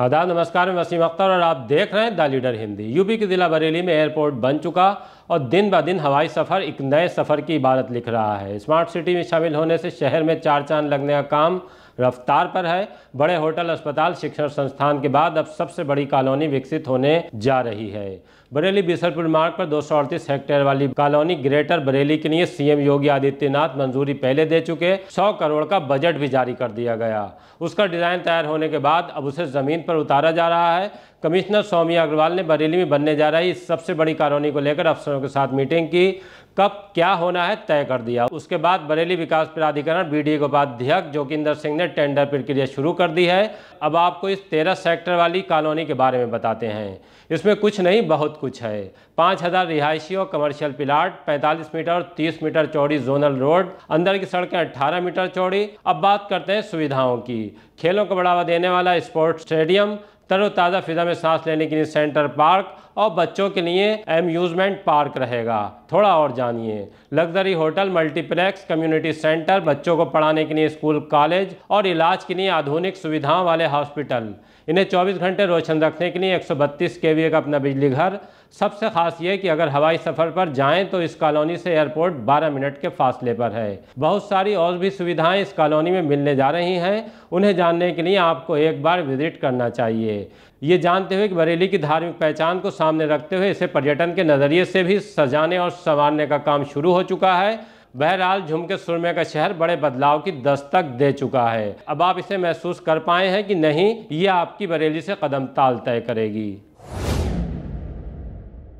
आदाब नमस्कार मैं वसीम अख्तर और आप देख रहे हैं द लीडर हिंदी यूपी के ज़िला बरेली में एयरपोर्ट बन चुका और दिन ब दिन हवाई सफ़र एक नए सफ़र की इबारत लिख रहा है स्मार्ट सिटी में शामिल होने से शहर में चार चांद लगने का काम रफ्तार पर है बड़े होटल अस्पताल शिक्षण संस्थान के बाद अब सबसे बड़ी कॉलोनी विकसित होने जा रही है बरेली बिसरपुर मार्ग पर दो हेक्टेयर वाली कॉलोनी ग्रेटर बरेली के लिए सीएम योगी आदित्यनाथ मंजूरी पहले दे चुके 100 करोड़ का बजट भी जारी कर दिया गया उसका डिजाइन तैयार होने के बाद अब उसे जमीन पर उतारा जा रहा है कमिश्नर सौम्या अग्रवाल ने बरेली में बनने जा रही सबसे बड़ी कॉलोनी को लेकर अफसरों किसानों के साथ मीटिंग की कब क्या होना है तय कर दिया उसके बाद बरेली विकास प्राधिकरण बी डी उपाध्यक्ष जोगिंदर सिंह ने टेंडर प्रक्रिया शुरू कर दी है अब आपको इस तेरह सेक्टर वाली कॉलोनी के बारे में बताते हैं इसमें कुछ नहीं बहुत कुछ है पाँच हज़ार रिहायशी और कमर्शियल प्लाट 45 मीटर और 30 मीटर चौड़ी जोनल रोड अंदर की सड़कें 18 मीटर चौड़ी अब बात करते हैं सुविधाओं की खेलों को बढ़ावा देने वाला स्पोर्ट्स स्टेडियम तरोताज़ा फिजा में सांस लेने के लिए सेंटर पार्क और बच्चों के लिए एम्यूजमेंट पार्क रहेगा थोड़ा और जानिए luxury hotel multiplex community centre बच्चों को पढ़ाने के लिए स्कूल कॉलेज और इलाज के लिए आधुनिक सुविधाओं वाले हॉस्पिटल इन्हें 24 घंटे रोशन रखने के लिए 132 सौ का अपना बिजली घर सबसे खास ये कि अगर हवाई सफ़र पर जाएं तो इस कॉलोनी से एयरपोर्ट 12 मिनट के फासले पर है बहुत सारी और भी सुविधाएं इस कॉलोनी में मिलने जा रही हैं उन्हें जानने के लिए आपको एक बार विजिट करना चाहिए ये जानते हुए कि बरेली की धार्मिक पहचान को सामने रखते हुए इसे पर्यटन के नज़रिए से भी सजाने और संवारने का काम शुरू हो चुका है बहरहाल झुमके सुरमे का शहर बड़े बदलाव की दस्तक दे चुका है अब आप इसे महसूस कर पाए हैं कि नहीं ये आपकी बरेली से कदम ताल तय करेगी